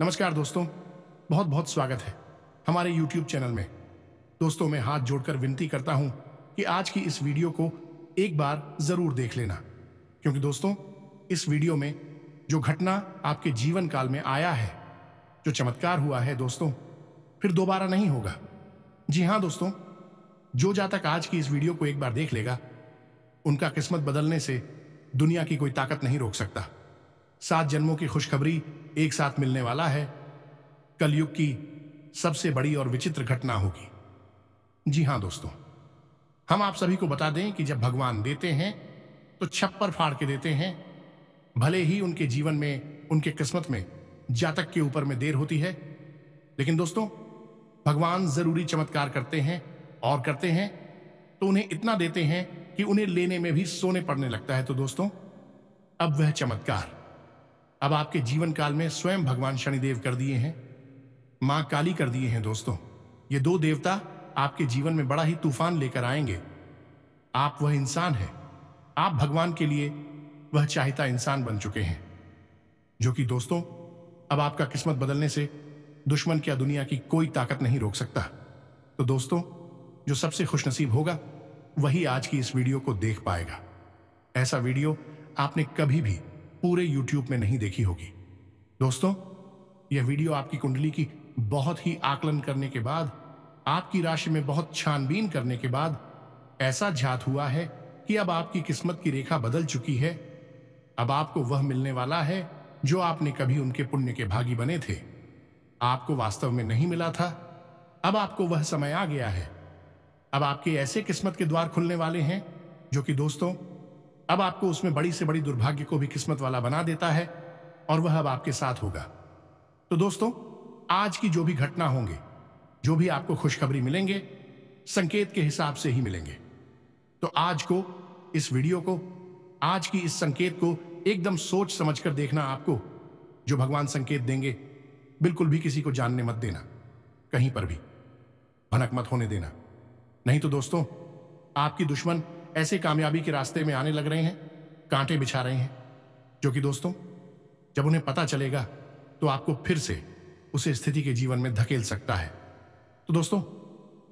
नमस्कार दोस्तों बहुत बहुत स्वागत है हमारे YouTube चैनल में दोस्तों मैं हाथ जोड़कर विनती करता हूं कि आज की इस वीडियो को एक बार जरूर देख लेना क्योंकि दोस्तों इस वीडियो में जो घटना आपके जीवन काल में आया है जो चमत्कार हुआ है दोस्तों फिर दोबारा नहीं होगा जी हाँ दोस्तों जो जातक आज की इस वीडियो को एक बार देख लेगा उनका किस्मत बदलने से दुनिया की कोई ताकत नहीं रोक सकता सात जन्मों की खुशखबरी एक साथ मिलने वाला है कलयुग की सबसे बड़ी और विचित्र घटना होगी जी हाँ दोस्तों हम आप सभी को बता दें कि जब भगवान देते हैं तो छप्पर फाड़ के देते हैं भले ही उनके जीवन में उनके किस्मत में जातक के ऊपर में देर होती है लेकिन दोस्तों भगवान जरूरी चमत्कार करते हैं और करते हैं तो उन्हें इतना देते हैं कि उन्हें लेने में भी सोने पड़ने लगता है तो दोस्तों अब वह चमत्कार अब आपके जीवन काल में स्वयं भगवान शनिदेव कर दिए हैं मां काली कर दिए हैं दोस्तों ये दो देवता आपके जीवन में बड़ा ही तूफान लेकर आएंगे आप वह इंसान हैं आप भगवान के लिए वह चाहता इंसान बन चुके हैं जो कि दोस्तों अब आपका किस्मत बदलने से दुश्मन क्या दुनिया की कोई ताकत नहीं रोक सकता तो दोस्तों जो सबसे खुशनसीब होगा वही आज की इस वीडियो को देख पाएगा ऐसा वीडियो आपने कभी भी पूरे YouTube में नहीं देखी होगी दोस्तों यह वीडियो आपकी कुंडली की बहुत ही आकलन करने के बाद आपकी राशि में बहुत छानबीन करने के बाद ऐसा झात हुआ है कि अब आपकी किस्मत की रेखा बदल चुकी है अब आपको वह मिलने वाला है जो आपने कभी उनके पुण्य के भागी बने थे आपको वास्तव में नहीं मिला था अब आपको वह समय आ गया है अब आपके ऐसे किस्मत के द्वार खुलने वाले हैं जो कि दोस्तों अब आपको उसमें बड़ी से बड़ी दुर्भाग्य को भी किस्मत वाला बना देता है और वह अब आपके साथ होगा तो दोस्तों आज की जो भी घटना होंगे जो भी आपको खुशखबरी मिलेंगे संकेत के हिसाब से ही मिलेंगे तो आज को इस वीडियो को आज की इस संकेत को एकदम सोच समझकर देखना आपको जो भगवान संकेत देंगे बिल्कुल भी किसी को जानने मत देना कहीं पर भी भनक मत होने देना नहीं तो दोस्तों आपकी दुश्मन ऐसे कामयाबी के रास्ते में आने लग रहे हैं कांटे बिछा रहे हैं जो कि दोस्तों जब उन्हें पता चलेगा तो आपको फिर से उसे स्थिति के जीवन में धकेल सकता है तो दोस्तों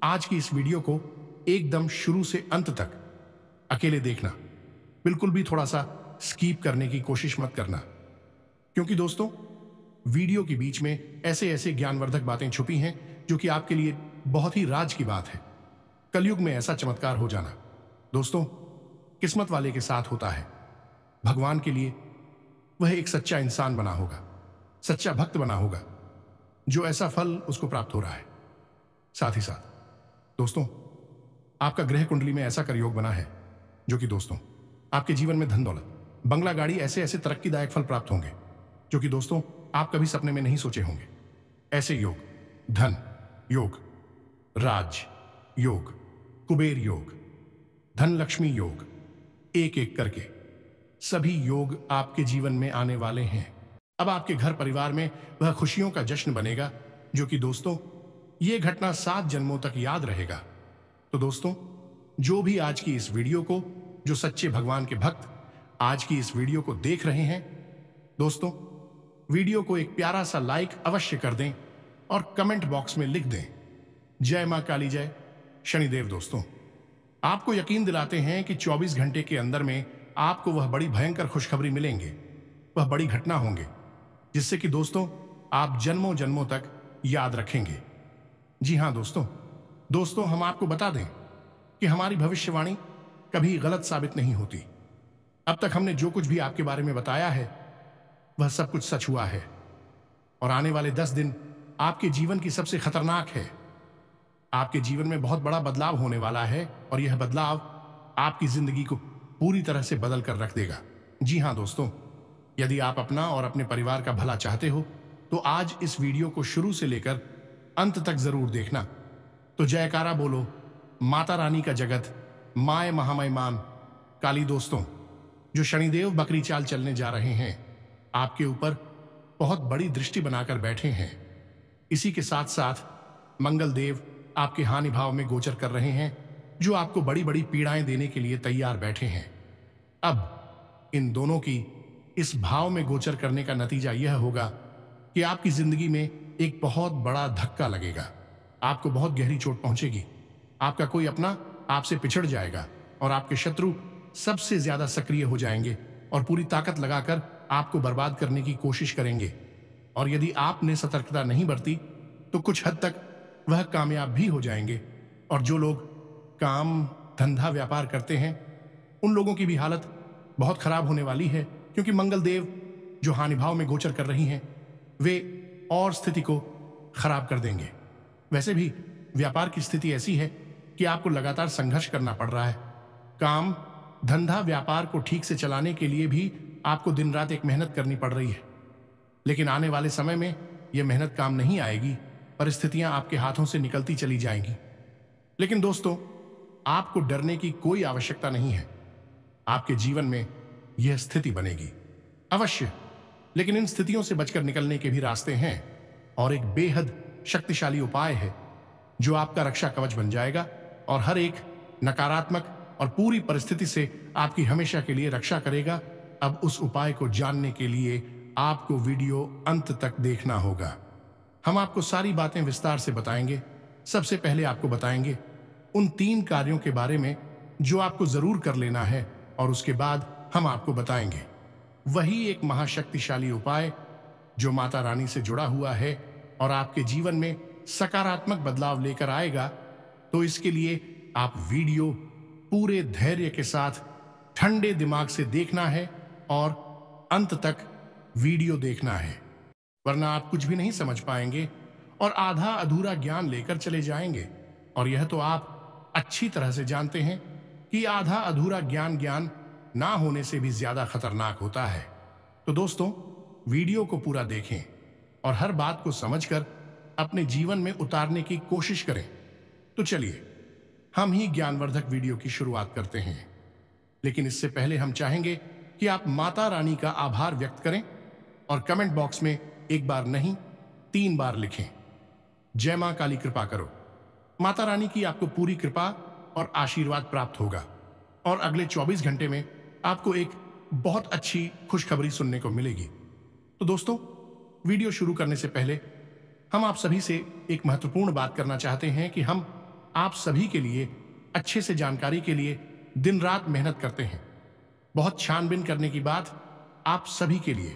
आज की इस वीडियो को एकदम शुरू से अंत तक अकेले देखना बिल्कुल भी थोड़ा सा स्कीप करने की कोशिश मत करना क्योंकि दोस्तों वीडियो के बीच में ऐसे ऐसे ज्ञानवर्धक बातें छुपी हैं जो कि आपके लिए बहुत ही राज की बात है कलयुग में ऐसा चमत्कार हो जाना दोस्तों किस्मत वाले के साथ होता है भगवान के लिए वह एक सच्चा इंसान बना होगा सच्चा भक्त बना होगा जो ऐसा फल उसको प्राप्त हो रहा है साथ ही साथ दोस्तों आपका ग्रह कुंडली में ऐसा करयोग बना है जो कि दोस्तों आपके जीवन में धन दौलत बंगला गाड़ी ऐसे ऐसे तरक्कीदायक फल प्राप्त होंगे जो कि दोस्तों आप कभी सपने में नहीं सोचे होंगे ऐसे योग धन योग राज योग कुबेर योग धनलक्ष्मी योग एक एक करके सभी योग आपके जीवन में आने वाले हैं अब आपके घर परिवार में वह खुशियों का जश्न बनेगा जो कि दोस्तों ये घटना सात जन्मों तक याद रहेगा तो दोस्तों जो भी आज की इस वीडियो को जो सच्चे भगवान के भक्त आज की इस वीडियो को देख रहे हैं दोस्तों वीडियो को एक प्यारा सा लाइक अवश्य कर दें और कमेंट बॉक्स में लिख दें जय मां काली जय शनिदेव दोस्तों आपको यकीन दिलाते हैं कि 24 घंटे के अंदर में आपको वह बड़ी भयंकर खुशखबरी मिलेंगे वह बड़ी घटना होंगे जिससे कि दोस्तों आप जन्मों जन्मों तक याद रखेंगे जी हाँ दोस्तों दोस्तों हम आपको बता दें कि हमारी भविष्यवाणी कभी गलत साबित नहीं होती अब तक हमने जो कुछ भी आपके बारे में बताया है वह सब कुछ सच हुआ है और आने वाले दस दिन आपके जीवन की सबसे खतरनाक है आपके जीवन में बहुत बड़ा बदलाव होने वाला है और यह बदलाव आपकी जिंदगी को पूरी तरह से बदल कर रख देगा जी हाँ दोस्तों यदि आप अपना और अपने परिवार का भला चाहते हो तो आज इस वीडियो को शुरू से लेकर अंत तक जरूर देखना तो जयकारा बोलो माता रानी का जगत माए महामय माम काली दोस्तों जो शनिदेव बकरी चाल चलने जा रहे हैं आपके ऊपर बहुत बड़ी दृष्टि बनाकर बैठे हैं इसी के साथ साथ मंगल देव आपके हानि भाव में गोचर कर रहे हैं जो आपको बड़ी बड़ी पीड़ाएं देने के लिए तैयार बैठे हैं अब इन दोनों की इस भाव में गोचर करने का नतीजा यह होगा कि आपकी जिंदगी में एक बहुत बड़ा धक्का लगेगा आपको बहुत गहरी चोट पहुंचेगी आपका कोई अपना आपसे पिछड़ जाएगा और आपके शत्रु सबसे ज्यादा सक्रिय हो जाएंगे और पूरी ताकत लगाकर आपको बर्बाद करने की कोशिश करेंगे और यदि आपने सतर्कता नहीं बरती तो कुछ हद तक वह कामयाब भी हो जाएंगे और जो लोग काम धंधा व्यापार करते हैं उन लोगों की भी हालत बहुत खराब होने वाली है क्योंकि मंगल देव जो हानिभाव में गोचर कर रही हैं वे और स्थिति को खराब कर देंगे वैसे भी व्यापार की स्थिति ऐसी है कि आपको लगातार संघर्ष करना पड़ रहा है काम धंधा व्यापार को ठीक से चलाने के लिए भी आपको दिन रात एक मेहनत करनी पड़ रही है लेकिन आने वाले समय में यह मेहनत काम नहीं आएगी परिस्थितियां आपके हाथों से निकलती चली जाएंगी लेकिन दोस्तों आपको डरने की कोई आवश्यकता नहीं है आपके जीवन में यह स्थिति बनेगी अवश्य लेकिन इन स्थितियों से बचकर निकलने के भी रास्ते हैं और एक बेहद शक्तिशाली उपाय है जो आपका रक्षा कवच बन जाएगा और हर एक नकारात्मक और पूरी परिस्थिति से आपकी हमेशा के लिए रक्षा करेगा अब उस उपाय को जानने के लिए आपको वीडियो अंत तक देखना होगा हम आपको सारी बातें विस्तार से बताएंगे सबसे पहले आपको बताएंगे उन तीन कार्यों के बारे में जो आपको जरूर कर लेना है और उसके बाद हम आपको बताएंगे वही एक महाशक्तिशाली उपाय जो माता रानी से जुड़ा हुआ है और आपके जीवन में सकारात्मक बदलाव लेकर आएगा तो इसके लिए आप वीडियो पूरे धैर्य के साथ ठंडे दिमाग से देखना है और अंत तक वीडियो देखना है वरना आप कुछ भी नहीं समझ पाएंगे और आधा अधूरा ज्ञान लेकर चले जाएंगे और यह तो आप अच्छी तरह से जानते हैं कि आधा अधूरा ज्ञान ज्ञान ना होने से भी ज्यादा खतरनाक होता है तो दोस्तों वीडियो को पूरा देखें और हर बात को समझकर अपने जीवन में उतारने की कोशिश करें तो चलिए हम ही ज्ञानवर्धक वीडियो की शुरुआत करते हैं लेकिन इससे पहले हम चाहेंगे कि आप माता रानी का आभार व्यक्त करें और कमेंट बॉक्स में एक बार नहीं तीन बार लिखें जय मां काली कृपा करो माता रानी की आपको पूरी कृपा और आशीर्वाद प्राप्त होगा और अगले 24 घंटे में आपको एक बहुत अच्छी खुशखबरी सुनने को मिलेगी तो दोस्तों वीडियो शुरू करने से पहले हम आप सभी से एक महत्वपूर्ण बात करना चाहते हैं कि हम आप सभी के लिए अच्छे से जानकारी के लिए दिन रात मेहनत करते हैं बहुत छानबीन करने की बात आप सभी के लिए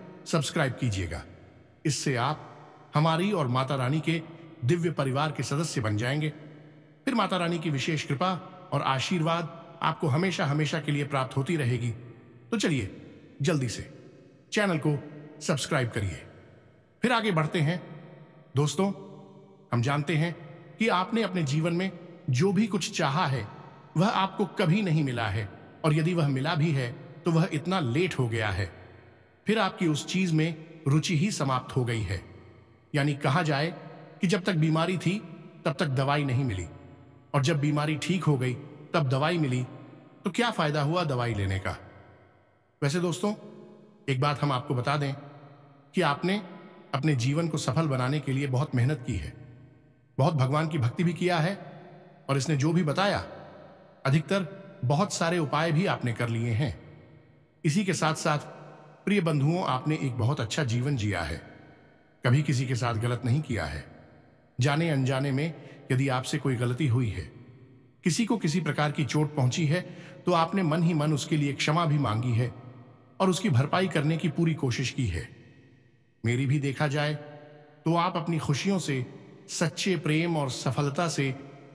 सब्सक्राइब कीजिएगा इससे आप हमारी और माता रानी के दिव्य परिवार के सदस्य बन जाएंगे फिर माता रानी की विशेष कृपा और आशीर्वाद आपको हमेशा हमेशा के लिए प्राप्त होती रहेगी तो चलिए जल्दी से चैनल को सब्सक्राइब करिए फिर आगे बढ़ते हैं दोस्तों हम जानते हैं कि आपने अपने जीवन में जो भी कुछ चाहा है वह आपको कभी नहीं मिला है और यदि वह मिला भी है तो वह इतना लेट हो गया है फिर आपकी उस चीज में रुचि ही समाप्त हो गई है यानी कहा जाए कि जब तक बीमारी थी तब तक दवाई नहीं मिली और जब बीमारी ठीक हो गई तब दवाई मिली तो क्या फायदा हुआ दवाई लेने का वैसे दोस्तों एक बात हम आपको बता दें कि आपने अपने जीवन को सफल बनाने के लिए बहुत मेहनत की है बहुत भगवान की भक्ति भी किया है और इसने जो भी बताया अधिकतर बहुत सारे उपाय भी आपने कर लिए हैं इसी के साथ साथ प्रिय बंधुओं आपने एक बहुत अच्छा जीवन जिया है कभी किसी के साथ गलत नहीं किया है जाने अनजाने में यदि आपसे कोई गलती हुई है किसी को किसी प्रकार की चोट पहुंची है तो आपने मन ही मन उसके लिए क्षमा भी मांगी है और उसकी भरपाई करने की पूरी कोशिश की है मेरी भी देखा जाए तो आप अपनी खुशियों से सच्चे प्रेम और सफलता से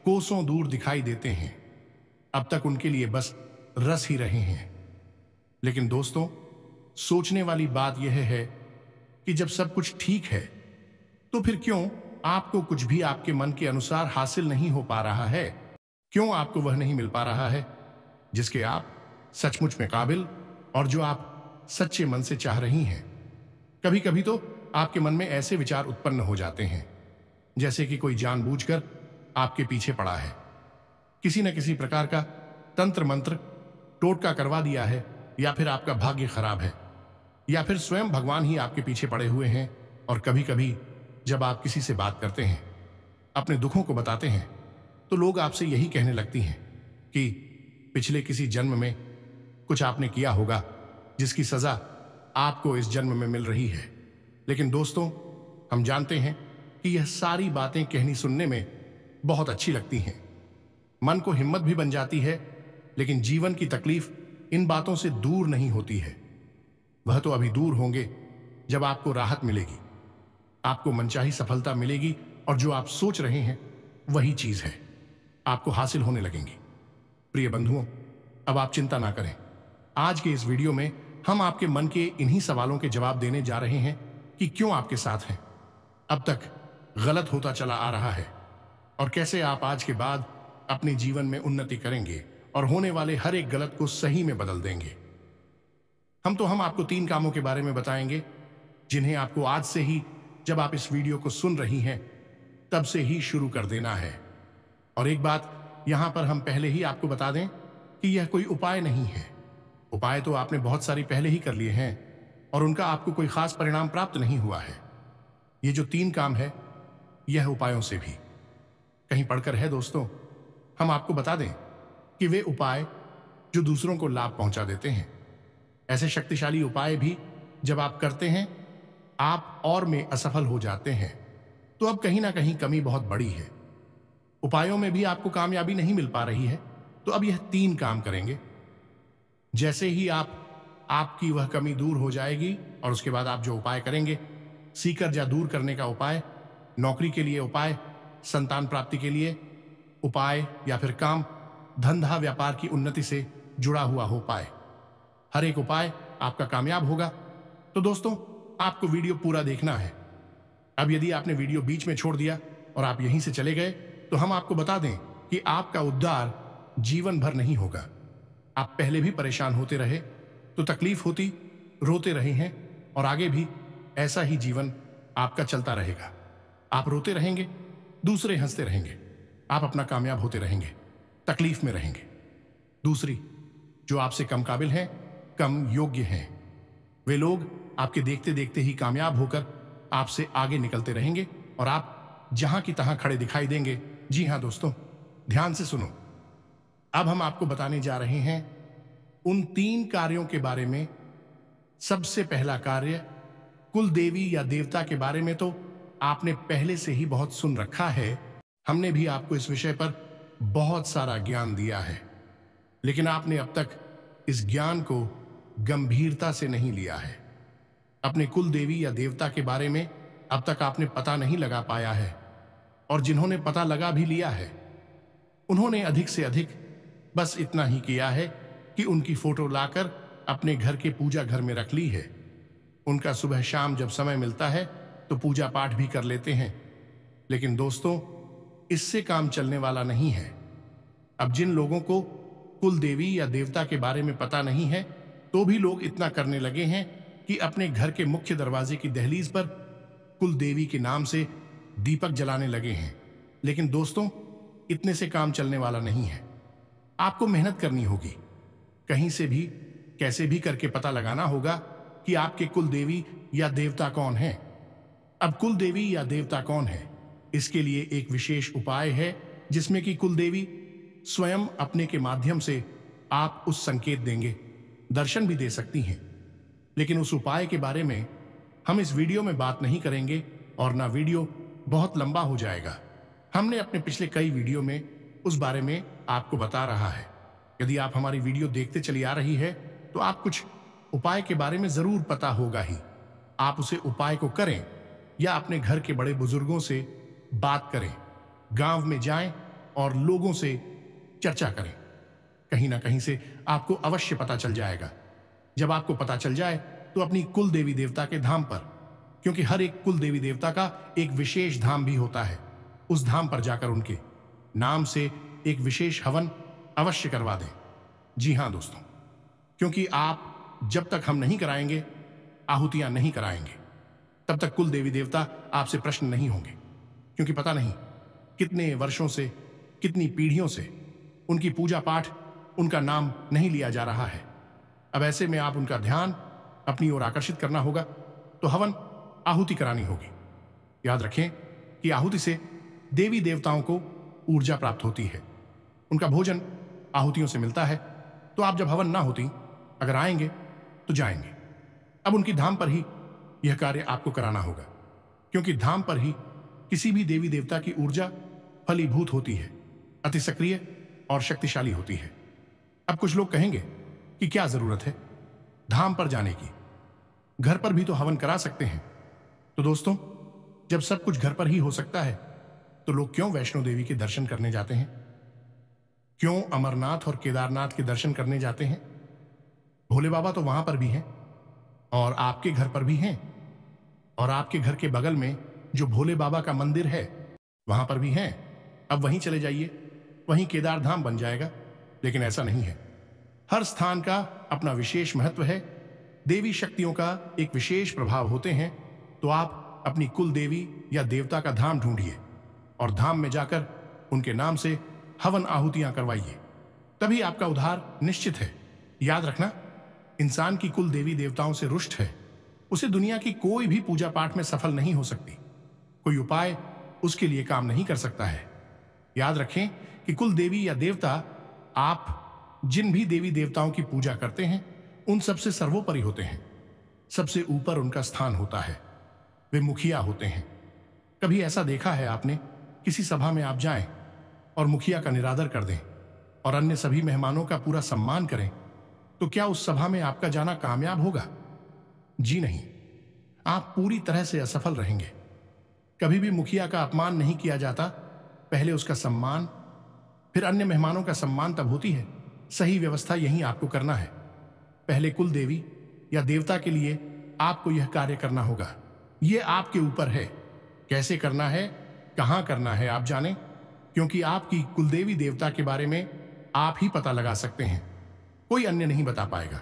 कोसों दूर दिखाई देते हैं अब तक उनके लिए बस रस ही रहे हैं लेकिन दोस्तों सोचने वाली बात यह है कि जब सब कुछ ठीक है तो फिर क्यों आपको कुछ भी आपके मन के अनुसार हासिल नहीं हो पा रहा है क्यों आपको वह नहीं मिल पा रहा है जिसके आप सचमुच में काबिल और जो आप सच्चे मन से चाह रही हैं कभी कभी तो आपके मन में ऐसे विचार उत्पन्न हो जाते हैं जैसे कि कोई जानबूझकर आपके पीछे पड़ा है किसी न किसी प्रकार का तंत्र मंत्र टोटका करवा दिया है या फिर आपका भाग्य खराब है या फिर स्वयं भगवान ही आपके पीछे पड़े हुए हैं और कभी कभी जब आप किसी से बात करते हैं अपने दुखों को बताते हैं तो लोग आपसे यही कहने लगती हैं कि पिछले किसी जन्म में कुछ आपने किया होगा जिसकी सजा आपको इस जन्म में मिल रही है लेकिन दोस्तों हम जानते हैं कि यह सारी बातें कहनी सुनने में बहुत अच्छी लगती हैं मन को हिम्मत भी बन जाती है लेकिन जीवन की तकलीफ इन बातों से दूर नहीं होती है वह तो अभी दूर होंगे जब आपको राहत मिलेगी आपको मनचाही सफलता मिलेगी और जो आप सोच रहे हैं वही चीज है आपको हासिल होने लगेंगी प्रिय बंधुओं अब आप चिंता ना करें आज के इस वीडियो में हम आपके मन के इन्हीं सवालों के जवाब देने जा रहे हैं कि क्यों आपके साथ हैं अब तक गलत होता चला आ रहा है और कैसे आप आज के बाद अपने जीवन में उन्नति करेंगे और होने वाले हर एक गलत को सही में बदल देंगे हम तो हम आपको तीन कामों के बारे में बताएंगे जिन्हें आपको आज से ही जब आप इस वीडियो को सुन रही हैं तब से ही शुरू कर देना है और एक बात यहां पर हम पहले ही आपको बता दें कि यह कोई उपाय नहीं है उपाय तो आपने बहुत सारी पहले ही कर लिए हैं और उनका आपको कोई खास परिणाम प्राप्त नहीं हुआ है ये जो तीन काम है यह उपायों से भी कहीं पढ़कर है दोस्तों हम आपको बता दें कि वे उपाय जो दूसरों को लाभ पहुंचा देते हैं ऐसे शक्तिशाली उपाय भी जब आप करते हैं आप और में असफल हो जाते हैं तो अब कहीं ना कहीं कमी बहुत बड़ी है उपायों में भी आपको कामयाबी नहीं मिल पा रही है तो अब यह तीन काम करेंगे जैसे ही आप आपकी वह कमी दूर हो जाएगी और उसके बाद आप जो उपाय करेंगे सीकर या दूर करने का उपाय नौकरी के लिए उपाय संतान प्राप्ति के लिए उपाय या फिर काम धंधा व्यापार की उन्नति से जुड़ा हुआ हो पाए हर एक उपाय आपका कामयाब होगा तो दोस्तों आपको वीडियो पूरा देखना है अब यदि आपने वीडियो बीच में छोड़ दिया और आप यहीं से चले गए तो हम आपको बता दें कि आपका उद्धार जीवन भर नहीं होगा आप पहले भी परेशान होते रहे तो तकलीफ होती रोते रहे हैं और आगे भी ऐसा ही जीवन आपका चलता रहेगा आप रोते रहेंगे दूसरे हंसते रहेंगे आप अपना कामयाब होते रहेंगे तकलीफ में रहेंगे दूसरी जो आपसे कम काबिल हैं कम योग्य हैं वे लोग आपके देखते देखते ही कामयाब होकर आपसे आगे निकलते रहेंगे और आप जहां की तहां खड़े दिखाई देंगे जी हां दोस्तों ध्यान से सुनो अब हम आपको बताने जा रहे हैं उन तीन कार्यों के बारे में सबसे पहला कार्य कुल देवी या देवता के बारे में तो आपने पहले से ही बहुत सुन रखा है हमने भी आपको इस विषय पर बहुत सारा ज्ञान दिया है लेकिन आपने अब तक इस ज्ञान को गंभीरता से नहीं लिया है अपने कुल देवी या देवता के बारे में अब तक आपने पता नहीं लगा पाया है और जिन्होंने पता लगा भी लिया है उन्होंने अधिक से अधिक बस इतना ही किया है कि उनकी फोटो लाकर अपने घर के पूजा घर में रख ली है उनका सुबह शाम जब समय मिलता है तो पूजा पाठ भी कर लेते हैं लेकिन दोस्तों इससे काम चलने वाला नहीं है अब जिन लोगों को कुल देवी या देवता के बारे में पता नहीं है तो भी लोग इतना करने लगे हैं कि अपने घर के मुख्य दरवाजे की दहलीज पर कुल देवी के नाम से दीपक जलाने लगे हैं लेकिन दोस्तों इतने से काम चलने वाला नहीं है आपको मेहनत करनी होगी कहीं से भी कैसे भी करके पता लगाना होगा कि आपके कुल देवी या देवता कौन है अब कुल देवी या देवता कौन है इसके लिए एक विशेष उपाय है जिसमें कि कुल देवी स्वयं अपने के माध्यम से आप उस संकेत देंगे दर्शन भी दे सकती हैं लेकिन उस उपाय के बारे में हम इस वीडियो में बात नहीं करेंगे और ना वीडियो बहुत लंबा हो जाएगा हमने अपने पिछले कई वीडियो में उस बारे में आपको बता रहा है यदि आप हमारी वीडियो देखते चली आ रही है तो आप कुछ उपाय के बारे में जरूर पता होगा ही आप उसे उपाय को करें या अपने घर के बड़े बुजुर्गों से बात करें गांव में जाएं और लोगों से चर्चा करें कहीं ना कहीं से आपको अवश्य पता चल जाएगा जब आपको पता चल जाए तो अपनी कुल देवी देवता के धाम पर क्योंकि हर एक कुल देवी देवता का एक विशेष धाम भी होता है उस धाम पर जाकर उनके नाम से एक विशेष हवन अवश्य करवा दें जी हाँ दोस्तों क्योंकि आप जब तक हम नहीं कराएंगे आहुतियां नहीं कराएंगे तब तक कुल देवी देवता आपसे प्रश्न नहीं होंगे क्योंकि पता नहीं कितने वर्षों से कितनी पीढ़ियों से उनकी पूजा पाठ उनका नाम नहीं लिया जा रहा है अब ऐसे में आप उनका ध्यान अपनी ओर आकर्षित करना होगा तो हवन आहुति करानी होगी याद रखें कि आहुति से देवी देवताओं को ऊर्जा प्राप्त होती है उनका भोजन आहुतियों से मिलता है तो आप जब हवन ना होती अगर आएंगे तो जाएंगे अब उनकी धाम पर ही यह कार्य आपको कराना होगा क्योंकि धाम पर ही किसी भी देवी देवता की ऊर्जा फलीभूत होती है अति सक्रिय और शक्तिशाली होती है अब कुछ लोग कहेंगे कि क्या जरूरत है धाम पर जाने की घर पर भी तो हवन करा सकते हैं तो दोस्तों जब सब कुछ घर पर ही हो सकता है तो लोग क्यों वैष्णो देवी के दर्शन करने जाते हैं क्यों अमरनाथ और केदारनाथ के दर्शन करने जाते हैं भोले बाबा तो वहां पर भी हैं और आपके घर पर भी हैं और आपके घर के बगल में जो भोले बाबा का मंदिर है वहां पर भी हैं अब वहीं चले जाइए वहीं केदारधाम बन जाएगा लेकिन ऐसा नहीं है हर स्थान का अपना विशेष महत्व है देवी शक्तियों का एक विशेष प्रभाव होते हैं तो आप अपनी कुल देवी या देवता का धाम ढूंढिए और धाम में जाकर उनके नाम से हवन आहुतियां करवाइए तभी आपका उधार निश्चित है याद रखना इंसान की कुल देवी देवताओं से रुष्ट है उसे दुनिया की कोई भी पूजा पाठ में सफल नहीं हो सकती कोई उपाय उसके लिए काम नहीं कर सकता है याद रखें कि कुल देवी या देवता आप जिन भी देवी देवताओं की पूजा करते हैं उन सबसे सर्वोपरि होते हैं सबसे ऊपर उनका स्थान होता है वे मुखिया होते हैं कभी ऐसा देखा है आपने किसी सभा में आप जाएं और मुखिया का निरादर कर दें और अन्य सभी मेहमानों का पूरा सम्मान करें तो क्या उस सभा में आपका जाना कामयाब होगा जी नहीं आप पूरी तरह से असफल रहेंगे कभी भी मुखिया का अपमान नहीं किया जाता पहले उसका सम्मान फिर अन्य मेहमानों का सम्मान तब होती है सही व्यवस्था यही आपको करना है पहले कुल देवी या देवता के लिए आपको यह कार्य करना होगा यह आपके ऊपर है कैसे करना है कहां करना है आप जाने क्योंकि आपकी कुलदेवी देवता के बारे में आप ही पता लगा सकते हैं कोई अन्य नहीं बता पाएगा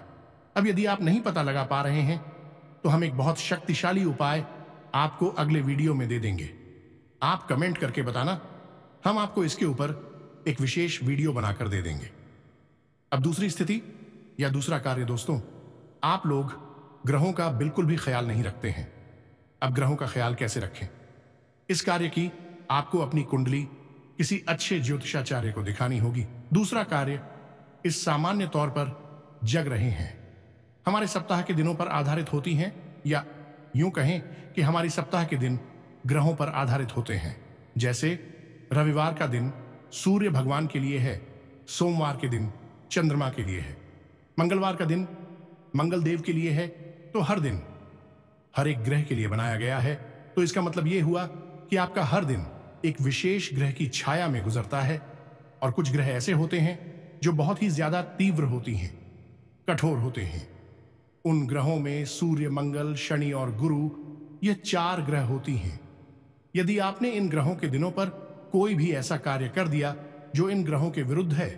अब यदि आप नहीं पता लगा पा रहे हैं तो हम एक बहुत शक्तिशाली उपाय आपको अगले वीडियो में दे देंगे आप कमेंट करके बताना हम आपको इसके ऊपर एक विशेष वीडियो बनाकर दे देंगे अब दूसरी स्थिति या दूसरा कार्य दोस्तों आप लोग ग्रहों का बिल्कुल भी ख्याल नहीं रखते हैं अब ग्रहों का ख्याल कैसे रखें इस कार्य की आपको अपनी कुंडली किसी अच्छे ज्योतिषाचार्य को दिखानी होगी दूसरा कार्य इस सामान्य तौर पर जग रहे हैं हमारे सप्ताह के दिनों पर आधारित होती हैं या यूं कहें कि हमारी सप्ताह के दिन ग्रहों पर आधारित होते हैं जैसे रविवार का दिन सूर्य भगवान के लिए है सोमवार के दिन चंद्रमा के लिए है मंगलवार का दिन मंगल देव के लिए है तो हर दिन हर एक ग्रह के लिए बनाया गया है तो इसका मतलब यह हुआ कि आपका हर दिन एक विशेष ग्रह की छाया में गुजरता है और कुछ ग्रह ऐसे होते हैं जो बहुत ही ज्यादा तीव्र होती हैं कठोर होते हैं उन ग्रहों में सूर्य मंगल शनि और गुरु ये चार ग्रह होती हैं यदि आपने इन ग्रहों के दिनों पर कोई भी ऐसा कार्य कर दिया जो इन ग्रहों के विरुद्ध है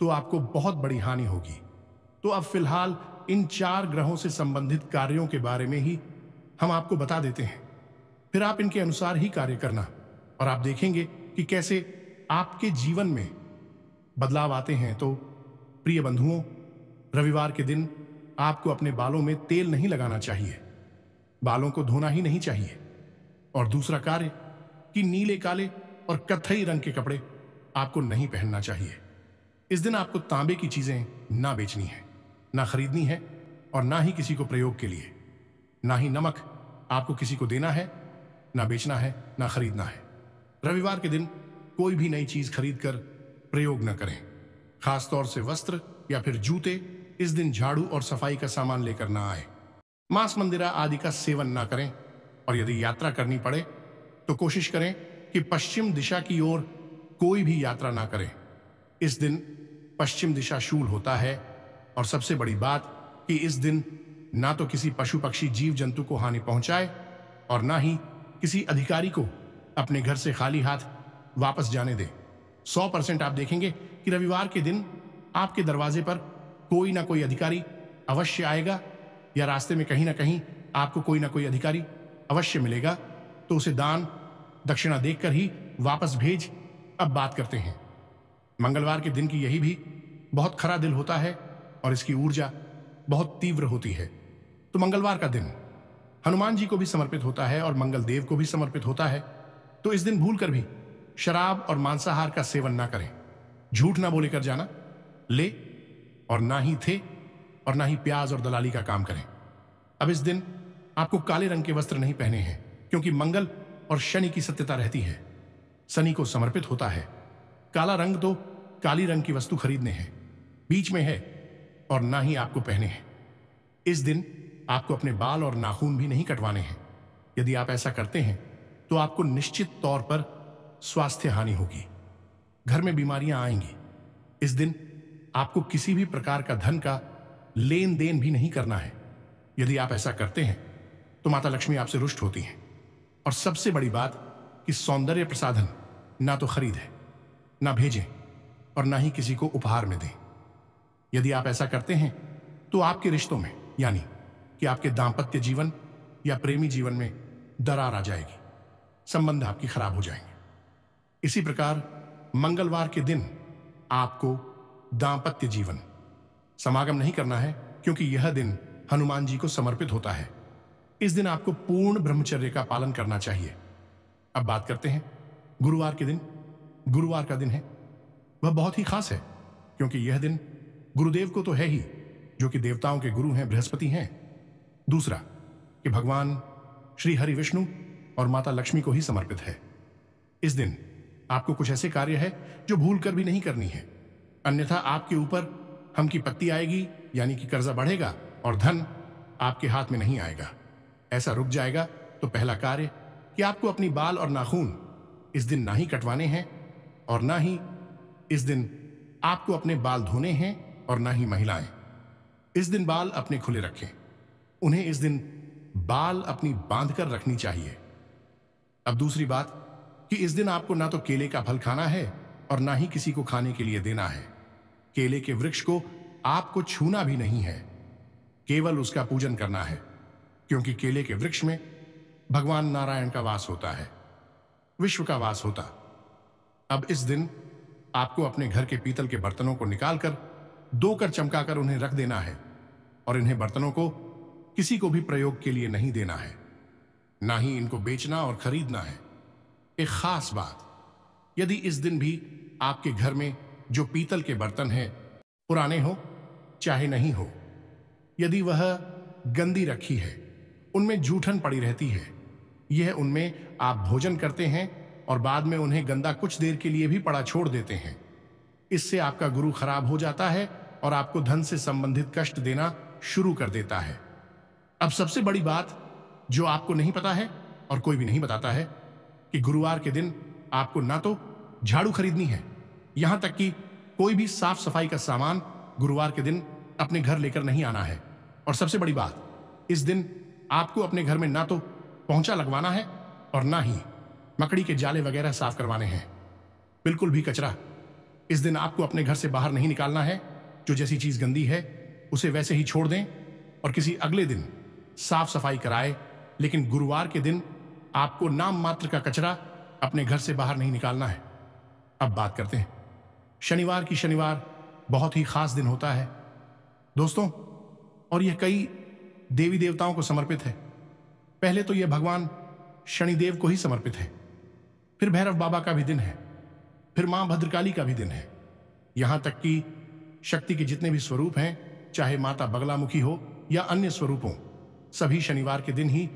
तो आपको बहुत बड़ी हानि होगी तो अब फिलहाल इन चार ग्रहों से संबंधित कार्यों के बारे में ही हम आपको बता देते हैं फिर आप इनके अनुसार ही कार्य करना और आप देखेंगे कि कैसे आपके जीवन में बदलाव आते हैं तो प्रिय बंधुओं रविवार के दिन आपको अपने बालों में तेल नहीं लगाना चाहिए बालों को धोना ही नहीं चाहिए और दूसरा कार्य कि नीले काले और कथई रंग के कपड़े आपको नहीं पहनना चाहिए इस दिन आपको तांबे की चीजें ना बेचनी है ना खरीदनी है और ना ही किसी को प्रयोग के लिए ना ही नमक आपको किसी को देना है ना बेचना है ना खरीदना है रविवार के दिन कोई भी नई चीज खरीद कर प्रयोग न करें खासतौर से वस्त्र या फिर जूते इस दिन झाड़ू और सफाई का सामान लेकर ना आए मांस मंदिरा आदि का सेवन ना करें और यदि यात्रा करनी पड़े तो कोशिश करें कि पश्चिम दिशा की ओर कोई भी यात्रा ना करे इस दिन पश्चिम दिशा शूल होता है और सबसे बड़ी बात कि इस दिन ना तो किसी पशु पक्षी जीव जंतु को हानि पहुंचाए और ना ही किसी अधिकारी को अपने घर से खाली हाथ वापस जाने दे सौ परसेंट आप देखेंगे कि रविवार के दिन आपके दरवाजे पर कोई ना कोई अधिकारी अवश्य आएगा या रास्ते में कहीं ना कहीं आपको कोई ना कोई अधिकारी अवश्य मिलेगा तो उसे दान दक्षिणा देखकर ही वापस भेज अब बात करते हैं मंगलवार के दिन की यही भी बहुत खरा दिल होता है और इसकी ऊर्जा बहुत तीव्र होती है तो मंगलवार का दिन हनुमान जी को भी समर्पित होता है और मंगल देव को भी समर्पित होता है तो इस दिन भूल कर भी शराब और मांसाहार का सेवन ना करें झूठ ना बोले कर जाना ले और ना ही थे और ना ही प्याज और दलाली का काम करें अब इस दिन आपको काले रंग के वस्त्र नहीं पहने हैं क्योंकि मंगल और शनि की सत्यता रहती है शनि को समर्पित होता है काला रंग तो काली रंग की वस्तु खरीदने हैं बीच में है और ना ही आपको पहने हैं इस दिन आपको अपने बाल और नाखून भी नहीं कटवाने हैं यदि आप ऐसा करते हैं तो आपको निश्चित तौर पर स्वास्थ्य हानि होगी घर में बीमारियां आएंगी इस दिन आपको किसी भी प्रकार का धन का लेन देन भी नहीं करना है यदि आप ऐसा करते हैं तो माता लक्ष्मी आपसे रुष्ट होती हैं और सबसे बड़ी बात कि सौंदर्य प्रसाधन ना तो खरीद है ना भेजें और ना ही किसी को उपहार में दें यदि आप ऐसा करते हैं तो आपके रिश्तों में यानी कि आपके दाम्पत्य जीवन या प्रेमी जीवन में दरार आ जाएगी संबंध आपकी खराब हो जाएंगे इसी प्रकार मंगलवार के दिन आपको दाम्पत्य जीवन समागम नहीं करना है क्योंकि यह दिन हनुमान जी को समर्पित होता है इस दिन आपको पूर्ण ब्रह्मचर्य का पालन करना चाहिए अब बात करते हैं गुरुवार के दिन गुरुवार का दिन है वह बहुत ही खास है क्योंकि यह दिन गुरुदेव को तो है ही जो कि देवताओं के गुरु हैं बृहस्पति हैं दूसरा कि भगवान श्री हरि विष्णु और माता लक्ष्मी को ही समर्पित है इस दिन आपको कुछ ऐसे कार्य है जो भूल कर भी नहीं करनी है अन्यथा आपके ऊपर हम की पत्ती आएगी यानी कि कर्जा बढ़ेगा और धन आपके हाथ में नहीं आएगा ऐसा रुक जाएगा तो पहला कार्य कि आपको अपनी बाल और नाखून इस दिन ना ही कटवाने हैं और ना ही इस दिन आपको अपने बाल धोने हैं और ना ही महिलाएं इस दिन बाल अपने खुले रखें उन्हें इस दिन बाल अपनी बांध कर रखनी चाहिए अब दूसरी बात कि इस दिन आपको ना तो केले का फल खाना है और ना ही किसी को खाने के लिए देना है केले के वृक्ष को आपको छूना भी नहीं है केवल उसका पूजन करना है क्योंकि केले के वृक्ष में भगवान नारायण का वास होता है विश्व का वास होता अब इस दिन आपको अपने घर के पीतल के बर्तनों को निकालकर दो कर चमकाकर उन्हें रख देना है और इन्हें बर्तनों को किसी को भी प्रयोग के लिए नहीं देना है ना ही इनको बेचना और खरीदना है एक खास बात यदि इस दिन भी आपके घर में जो पीतल के बर्तन हैं पुराने हो चाहे नहीं हो यदि वह गंदी रखी है उनमें जूठन पड़ी रहती है यह उनमें आप भोजन करते हैं और बाद में उन्हें गंदा कुछ देर के लिए भी पड़ा छोड़ देते हैं इससे आपका गुरु खराब हो जाता है और आपको धन से संबंधित कष्ट देना शुरू कर देता है अब सबसे बड़ी बात जो आपको नहीं पता है और कोई भी नहीं बताता है कि गुरुवार के दिन आपको ना तो झाड़ू खरीदनी है यहां तक कि कोई भी साफ सफाई का सामान गुरुवार के दिन अपने घर लेकर नहीं आना है और सबसे बड़ी बात इस दिन आपको अपने घर में ना तो पहुंचा लगवाना है और ना ही मकड़ी के जाले वगैरह साफ करवाने हैं बिल्कुल भी कचरा इस दिन आपको अपने घर से बाहर नहीं निकालना है जो जैसी चीज गंदी है उसे वैसे ही छोड़ दें और किसी अगले दिन साफ सफाई कराए लेकिन गुरुवार के दिन आपको नाम मात्र का कचरा अपने घर से बाहर नहीं निकालना है अब बात करते हैं शनिवार की शनिवार बहुत ही खास दिन होता है दोस्तों और यह कई देवी देवताओं को समर्पित है पहले तो यह भगवान शनिदेव को ही समर्पित है फिर भैरव बाबा का भी दिन है फिर मां भद्रकाली का भी दिन है यहां तक कि शक्ति के जितने भी स्वरूप हैं चाहे माता बगलामुखी हो या अन्य स्वरूपों सभी शनिवार के दिन ही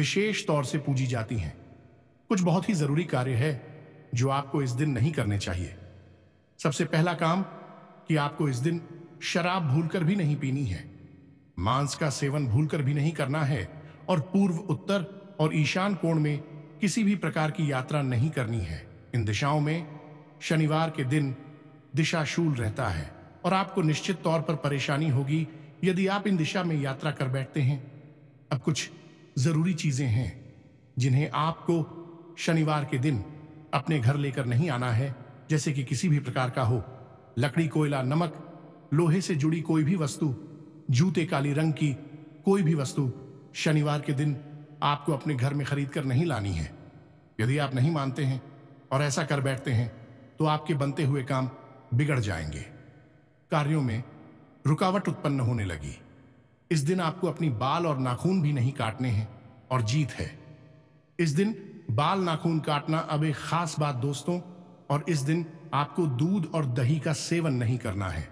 विशेष तौर से पूजी जाती हैं कुछ बहुत ही जरूरी कार्य है जो आपको इस दिन नहीं करने चाहिए सबसे पहला काम कि आपको इस दिन शराब भूलकर भी नहीं पीनी है मांस का सेवन भूलकर भी नहीं करना है और पूर्व उत्तर और ईशान कोण में किसी भी प्रकार की यात्रा नहीं करनी है इन दिशाओं में शनिवार के दिन दिशाशूल रहता है और आपको निश्चित तौर पर परेशानी होगी यदि आप इन दिशा में यात्रा कर बैठते हैं अब कुछ जरूरी चीजें हैं जिन्हें आपको शनिवार के दिन अपने घर लेकर नहीं आना है जैसे कि किसी भी प्रकार का हो लकड़ी कोयला नमक लोहे से जुड़ी कोई भी वस्तु जूते काली रंग की कोई भी वस्तु शनिवार के दिन आपको अपने घर में खरीद कर नहीं लानी है यदि आप नहीं मानते हैं और ऐसा कर बैठते हैं तो आपके बनते हुए काम बिगड़ जाएंगे कार्यों में रुकावट उत्पन्न होने लगी इस दिन आपको अपनी बाल और नाखून भी नहीं काटने हैं और जीत है इस दिन बाल नाखून काटना अब एक खास बात दोस्तों और इस दिन आपको दूध और दही का सेवन नहीं करना है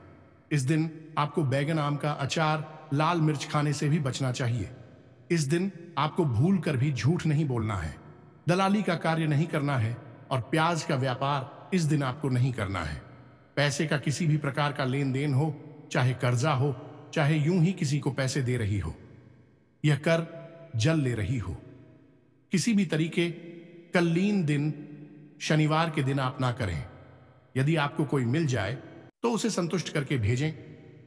इस दिन आपको बैगन आम का अचार लाल मिर्च खाने से भी बचना चाहिए इस दिन आपको भूल कर भी झूठ नहीं बोलना है दलाली का कार्य नहीं करना है और प्याज का व्यापार इस दिन आपको नहीं करना है पैसे का किसी भी प्रकार का लेन देन हो चाहे कर्जा हो चाहे यूं ही किसी को पैसे दे रही हो यह कर जल ले रही हो किसी भी तरीके कल्लीन दिन शनिवार के दिन आप ना करें यदि आपको कोई मिल जाए तो उसे संतुष्ट करके भेजें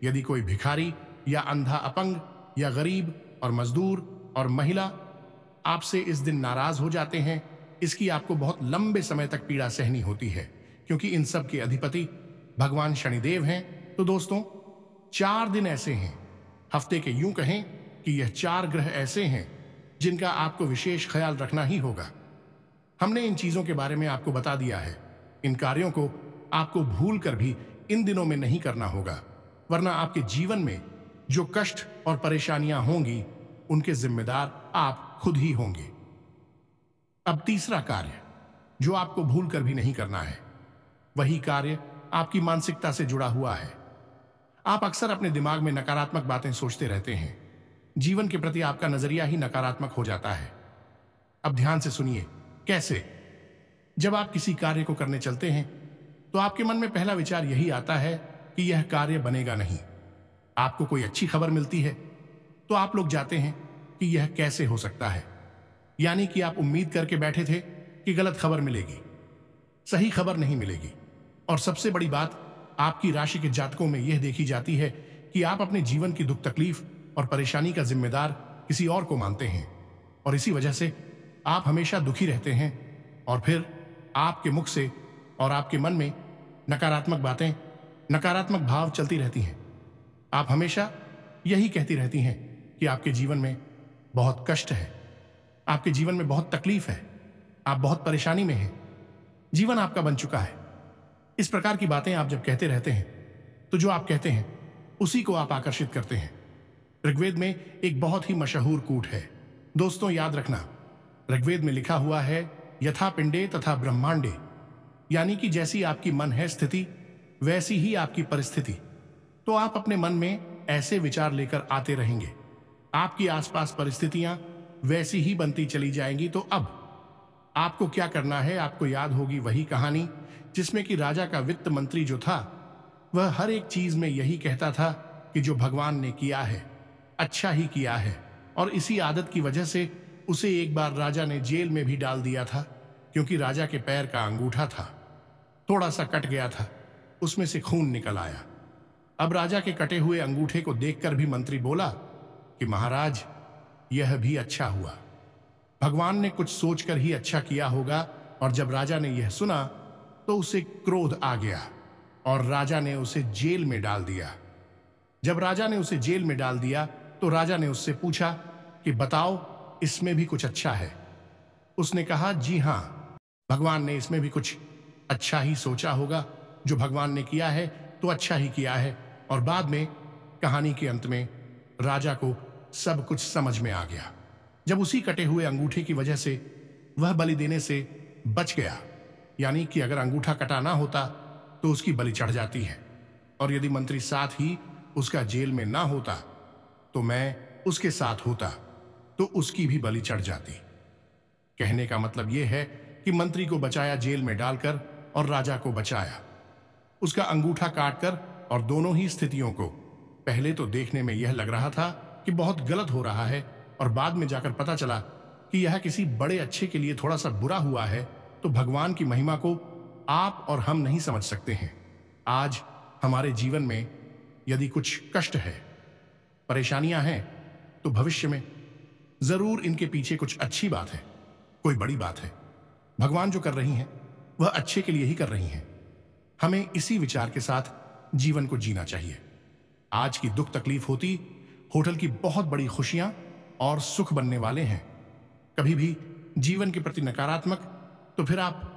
यदि कोई भिखारी या अंधा अपंग या गरीब और मजदूर और महिला आपसे इस दिन नाराज हो जाते हैं इसकी आपको बहुत लंबे समय तक पीड़ा सहनी होती है क्योंकि इन सब के अधिपति भगवान शनिदेव हैं तो दोस्तों चार दिन ऐसे हैं हफ्ते के यूं कहें कि यह चार ग्रह ऐसे हैं जिनका आपको विशेष ख्याल रखना ही होगा हमने इन चीजों के बारे में आपको बता दिया है इन कार्यों को आपको भूल कर भी इन दिनों में नहीं करना होगा वरना आपके जीवन में जो कष्ट और परेशानियां होंगी उनके जिम्मेदार आप खुद ही होंगे अब तीसरा कार्य जो आपको भूल कर भी नहीं करना है वही कार्य आपकी मानसिकता से जुड़ा हुआ है आप अक्सर अपने दिमाग में नकारात्मक बातें सोचते रहते हैं जीवन के प्रति आपका नजरिया ही नकारात्मक हो जाता है अब ध्यान से सुनिए कैसे जब आप किसी कार्य को करने चलते हैं तो आपके मन में पहला विचार यही आता है कि यह कार्य बनेगा नहीं आपको कोई अच्छी खबर मिलती है तो आप लोग जाते हैं कि यह कैसे हो सकता है यानी कि आप उम्मीद करके बैठे थे कि गलत खबर मिलेगी सही खबर नहीं मिलेगी और सबसे बड़ी बात आपकी राशि के जातकों में यह देखी जाती है कि आप अपने जीवन की दुख तकलीफ और परेशानी का जिम्मेदार किसी और को मानते हैं और इसी वजह से आप हमेशा दुखी रहते हैं और फिर आपके मुख से और आपके मन में नकारात्मक बातें नकारात्मक भाव चलती रहती हैं आप हमेशा यही कहती रहती हैं कि आपके जीवन में बहुत कष्ट है आपके जीवन में बहुत तकलीफ है आप बहुत परेशानी में हैं जीवन आपका बन चुका है इस प्रकार की बातें आप जब कहते रहते हैं तो जो आप कहते हैं उसी को आप आकर्षित करते हैं ऋग्वेद में एक बहुत ही मशहूर कूट है दोस्तों याद रखना ऋग्वेद में लिखा हुआ है यथा पिंडे तथा ब्रह्मांडे यानी कि जैसी आपकी मन है स्थिति वैसी ही आपकी परिस्थिति तो आप अपने मन में ऐसे विचार लेकर आते रहेंगे आपकी आसपास परिस्थितियां वैसी ही बनती चली जाएंगी तो अब आपको क्या करना है आपको याद होगी वही कहानी जिसमें कि राजा का वित्त मंत्री जो था वह हर एक चीज में यही कहता था कि जो भगवान ने किया है अच्छा ही किया है और इसी आदत की वजह से उसे एक बार राजा ने जेल में भी डाल दिया था क्योंकि राजा के पैर का अंगूठा था थोड़ा सा कट गया था उसमें से खून निकल आया अब राजा के कटे हुए अंगूठे को देखकर भी मंत्री बोला कि महाराज यह भी अच्छा हुआ भगवान ने कुछ सोचकर ही अच्छा किया होगा और जब राजा ने यह सुना तो उसे क्रोध आ गया और राजा ने उसे जेल में डाल दिया जब राजा ने उसे जेल में डाल दिया तो राजा ने उससे पूछा कि बताओ इसमें भी कुछ अच्छा है उसने कहा जी हां भगवान ने इसमें भी कुछ अच्छा ही सोचा होगा जो भगवान ने किया है तो अच्छा ही किया है और बाद में कहानी के अंत में राजा को सब कुछ समझ में आ गया जब उसी कटे हुए अंगूठे की वजह से वह बलि देने से बच गया यानी कि अगर अंगूठा कटा ना होता तो उसकी बलि चढ़ जाती है और यदि मंत्री साथ ही उसका जेल में ना होता तो मैं उसके साथ होता तो उसकी भी बलि चढ़ जाती कहने का मतलब यह है कि मंत्री को बचाया जेल में डालकर और राजा को बचाया उसका अंगूठा काटकर और दोनों ही स्थितियों को पहले तो देखने में यह लग रहा था कि बहुत गलत हो रहा है और बाद में जाकर पता चला कि यह किसी बड़े अच्छे के लिए थोड़ा सा बुरा हुआ है तो भगवान की महिमा को आप और हम नहीं समझ सकते हैं आज हमारे जीवन में यदि कुछ कष्ट है परेशानियां हैं तो भविष्य में जरूर इनके पीछे कुछ अच्छी बात है कोई बड़ी बात है भगवान जो कर रही हैं वह अच्छे के लिए ही कर रही हैं हमें इसी विचार के साथ जीवन को जीना चाहिए आज की दुख तकलीफ होती होटल की बहुत बड़ी खुशियां और सुख बनने वाले हैं कभी भी जीवन के प्रति नकारात्मक तो फिर आप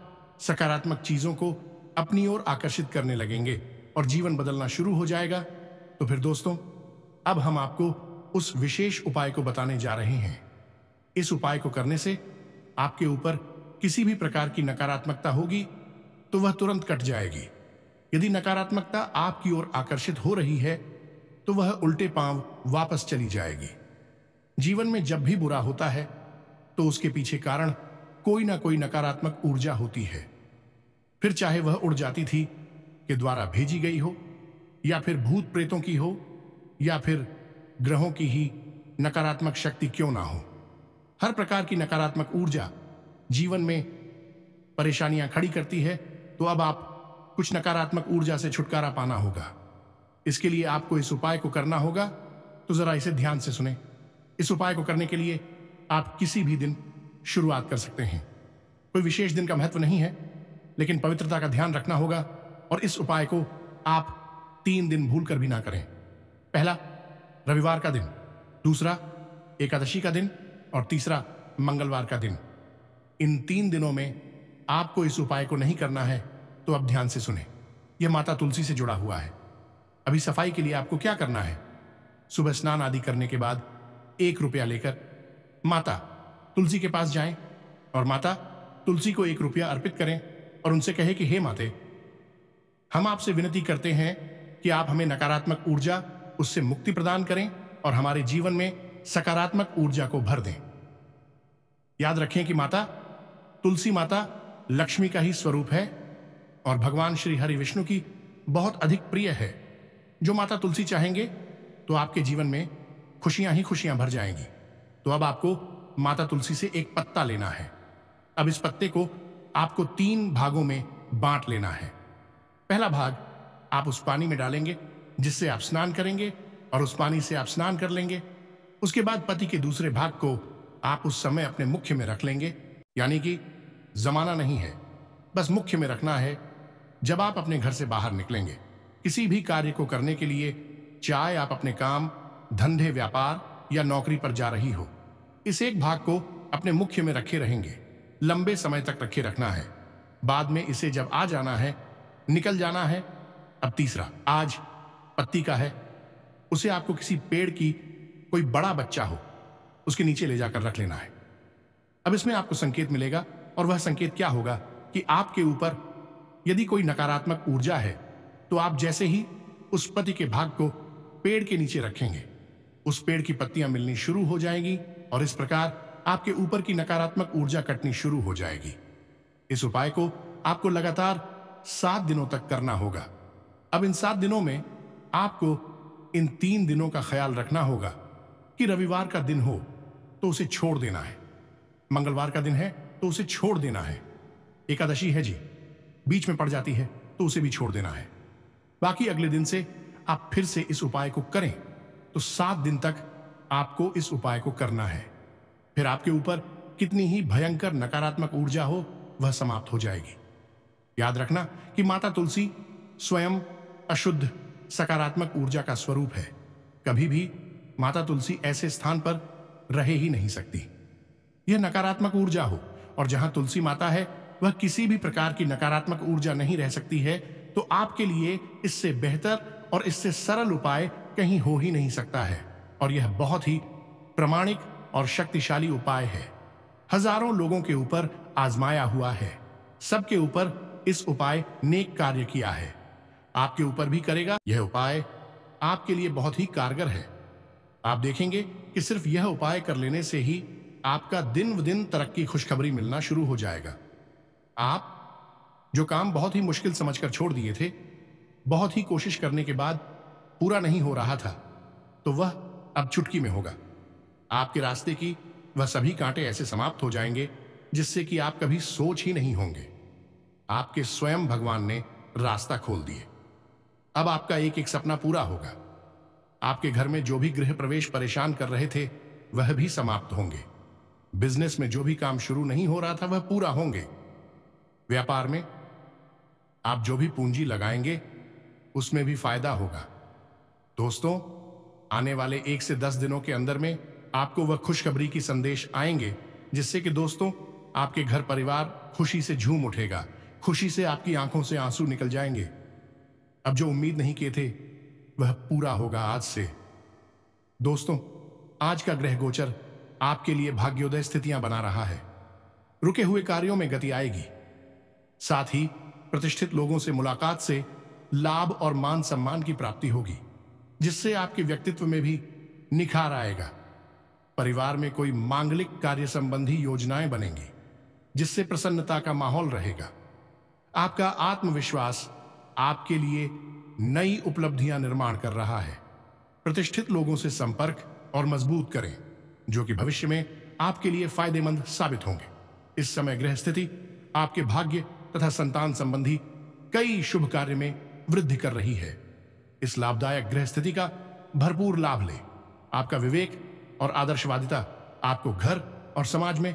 सकारात्मक चीजों को अपनी ओर आकर्षित करने लगेंगे और जीवन बदलना शुरू हो जाएगा तो फिर दोस्तों अब हम आपको उस विशेष उपाय को बताने जा रहे हैं इस उपाय को करने से आपके ऊपर किसी भी प्रकार की नकारात्मकता होगी तो वह तुरंत कट जाएगी यदि नकारात्मकता आपकी ओर आकर्षित हो रही है तो वह उल्टे पांव वापस चली जाएगी जीवन में जब भी बुरा होता है तो उसके पीछे कारण कोई ना कोई नकारात्मक ऊर्जा होती है फिर चाहे वह उड़ जाती थी के द्वारा भेजी गई हो या फिर भूत प्रेतों की हो या फिर ग्रहों की ही नकारात्मक शक्ति क्यों ना हो हर प्रकार की नकारात्मक ऊर्जा जीवन में परेशानियां खड़ी करती है तो अब आप कुछ नकारात्मक ऊर्जा से छुटकारा पाना होगा इसके लिए आपको इस उपाय को करना होगा तो जरा इसे ध्यान से सुने इस उपाय को करने के लिए आप किसी भी दिन शुरुआत कर सकते हैं कोई विशेष दिन का महत्व नहीं है लेकिन पवित्रता का ध्यान रखना होगा और इस उपाय को आप तीन दिन भूल कर भी ना करें पहला रविवार का दिन दूसरा एकादशी का दिन और तीसरा मंगलवार का दिन इन तीन दिनों में आपको इस उपाय को नहीं करना है तो अब ध्यान से सुने यह माता तुलसी से जुड़ा हुआ है अभी सफाई के लिए आपको क्या करना है सुबह स्नान आदि करने के बाद एक रुपया लेकर माता तुलसी के पास जाएं और माता तुलसी को एक रुपया अर्पित करें और उनसे कहे कि हे माते हम आपसे विनती करते हैं कि आप हमें नकारात्मक ऊर्जा उससे मुक्ति प्रदान करें और हमारे जीवन में सकारात्मक ऊर्जा को भर दें याद रखें कि माता तुलसी माता लक्ष्मी का ही स्वरूप है और भगवान श्री हरि विष्णु की बहुत अधिक प्रिय है जो माता तुलसी चाहेंगे तो आपके जीवन में खुशियां ही खुशियां भर जाएंगी तो अब आपको माता तुलसी से एक पत्ता लेना है अब इस पत्ते को आपको तीन भागों में बांट लेना है पहला भाग आप उस पानी में डालेंगे जिससे आप स्नान करेंगे और उस पानी से आप स्नान कर लेंगे उसके बाद पति के दूसरे भाग को आप उस समय अपने मुख्य में रख लेंगे यानी कि जमाना नहीं है बस मुख्य में रखना है जब आप अपने घर से बाहर निकलेंगे किसी भी कार्य को करने के लिए चाहे आप अपने काम धंधे व्यापार या नौकरी पर जा रही हो इस एक भाग को अपने मुख्य में रखे रहेंगे लंबे समय तक रखे रखना है बाद में इसे जब आ जाना है निकल जाना है अब तीसरा आज पत्ती का है उसे आपको किसी पेड़ की कोई बड़ा बच्चा हो उसके नीचे ले जाकर रख लेना है अब इसमें आपको संकेत मिलेगा और वह संकेत क्या होगा कि आपके ऊपर यदि कोई नकारात्मक ऊर्जा है तो आप जैसे ही उस पति के भाग को पेड़ के नीचे रखेंगे उस पेड़ की पत्तियां मिलनी शुरू हो जाएंगी और इस प्रकार आपके ऊपर की नकारात्मक ऊर्जा कटनी शुरू हो जाएगी इस उपाय को आपको लगातार सात दिनों तक करना होगा अब इन सात दिनों में आपको इन तीन दिनों का ख्याल रखना होगा कि रविवार का दिन हो तो उसे छोड़ देना है मंगलवार का दिन है तो उसे छोड़ देना है एकादशी है जी बीच में पड़ जाती है तो उसे भी छोड़ देना है बाकी अगले दिन से आप फिर से इस उपाय को करें तो सात दिन तक आपको इस उपाय को करना है फिर आपके ऊपर कितनी ही भयंकर नकारात्मक ऊर्जा हो वह समाप्त हो जाएगी याद रखना कि माता तुलसी स्वयं अशुद्ध सकारात्मक ऊर्जा का स्वरूप है कभी भी माता तुलसी ऐसे स्थान पर रहे ही नहीं सकती यह नकारात्मक ऊर्जा हो और जहां तुलसी माता है वह किसी भी प्रकार की नकारात्मक ऊर्जा नहीं रह सकती है तो आपके लिए इससे बेहतर और इससे सरल उपाय कहीं हो ही नहीं सकता है और यह बहुत ही प्रमाणिक और शक्तिशाली उपाय है हजारों लोगों के ऊपर आजमाया हुआ है सबके ऊपर इस उपाय नेक कार्य किया है आपके ऊपर भी करेगा यह उपाय आपके लिए बहुत ही कारगर है आप देखेंगे कि सिर्फ यह उपाय कर लेने से ही आपका दिन व दिन तरक्की खुशखबरी मिलना शुरू हो जाएगा आप जो काम बहुत ही मुश्किल समझकर छोड़ दिए थे बहुत ही कोशिश करने के बाद पूरा नहीं हो रहा था तो वह अब चुटकी में होगा आपके रास्ते की वह सभी कांटे ऐसे समाप्त हो जाएंगे जिससे कि आप कभी सोच ही नहीं होंगे आपके स्वयं भगवान ने रास्ता खोल दिए अब आपका एक एक सपना पूरा होगा आपके घर में जो भी गृह प्रवेश परेशान कर रहे थे वह भी समाप्त होंगे बिजनेस में जो भी काम शुरू नहीं हो रहा था वह पूरा होंगे व्यापार में आप जो भी पूंजी लगाएंगे उसमें भी फायदा होगा दोस्तों आने वाले एक से दस दिनों के अंदर में आपको वह खुशखबरी की संदेश आएंगे जिससे कि दोस्तों आपके घर परिवार खुशी से झूम उठेगा खुशी से आपकी आंखों से आंसू निकल जाएंगे अब जो उम्मीद नहीं किए थे वह पूरा होगा आज से दोस्तों आज का ग्रह गोचर आपके लिए भाग्योदय स्थितियां बना रहा है रुके हुए कार्यों में गति आएगी साथ ही प्रतिष्ठित लोगों से मुलाकात से लाभ और मान सम्मान की प्राप्ति होगी जिससे आपके व्यक्तित्व में भी निखार आएगा परिवार में कोई मांगलिक कार्य संबंधी योजनाएं बनेंगी जिससे प्रसन्नता का माहौल रहेगा आपका आत्मविश्वास आपके लिए नई उपलब्धियां निर्माण कर रहा है प्रतिष्ठित लोगों से संपर्क और मजबूत करें जो कि भविष्य में आपके लिए फायदेमंद साबित होंगे इस समय ग्रह स्थिति आपके भाग्य तथा संतान संबंधी कई शुभ कार्य में वृद्धि कर रही है इस लाभदायक ग्रह स्थिति का भरपूर लाभ लें आपका विवेक और आदर्शवादिता आपको घर और समाज में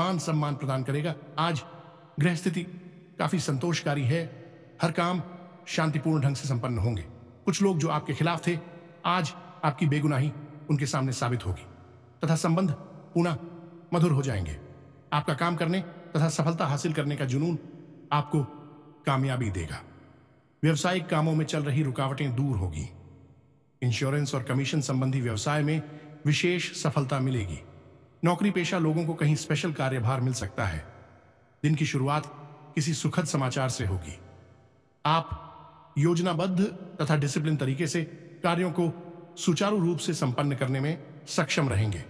मान सम्मान प्रदान करेगा आज ग्रह स्थिति काफी संतोषकारी है हर काम शांतिपूर्ण ढंग से संपन्न होंगे कुछ लोग जो आपके खिलाफ थे आज आपकी बेगुनाही उनके सामने साबित होगी तथा संबंध पुनः मधुर हो जाएंगे आपका काम करने तथा सफलता हासिल करने का जुनून आपको कामयाबी देगा व्यवसायिक कामों में चल रही रुकावटें दूर होगी इंश्योरेंस और कमीशन संबंधी व्यवसाय में विशेष सफलता मिलेगी नौकरी पेशा लोगों को कहीं स्पेशल कार्यभार मिल सकता है दिन की शुरुआत किसी सुखद समाचार से होगी आप योजनाबद्ध तथा डिसिप्लिन तरीके से कार्यों को सुचारू रूप से संपन्न करने में सक्षम रहेंगे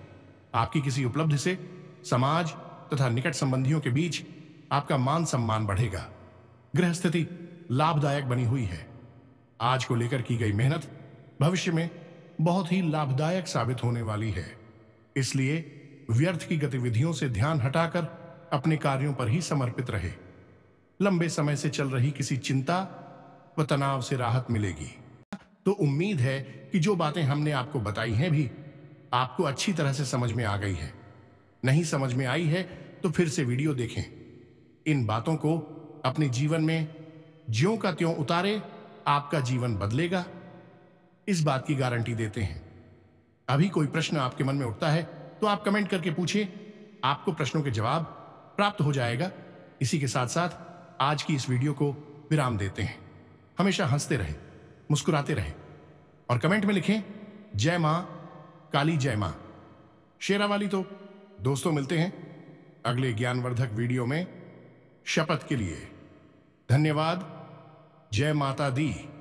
आपकी किसी उपलब्धि से समाज तथा निकट संबंधियों के बीच आपका मान सम्मान बढ़ेगा गृह स्थिति लाभदायक बनी हुई है आज को लेकर की गई मेहनत भविष्य में बहुत ही लाभदायक साबित होने वाली है इसलिए व्यर्थ की गतिविधियों से ध्यान हटाकर अपने कार्यों पर ही समर्पित रहे लंबे समय से चल रही किसी चिंता व तनाव से राहत मिलेगी तो उम्मीद है कि जो बातें हमने आपको बताई हैं भी आपको अच्छी तरह से समझ में आ गई है नहीं समझ में आई है तो फिर से वीडियो देखें इन बातों को अपने जीवन में ज्यों का त्यों उतारे आपका जीवन बदलेगा इस बात की गारंटी देते हैं अभी कोई प्रश्न आपके मन में उठता है तो आप कमेंट करके पूछिए आपको प्रश्नों के जवाब प्राप्त हो जाएगा इसी के साथ साथ आज की इस वीडियो को विराम देते हैं हमेशा हंसते रहें मुस्कुराते रहें और कमेंट में लिखें जय मां काली जय मां शेरा वाली तो दोस्तों मिलते हैं अगले ज्ञानवर्धक वीडियो में शपथ के लिए धन्यवाद जय माता दी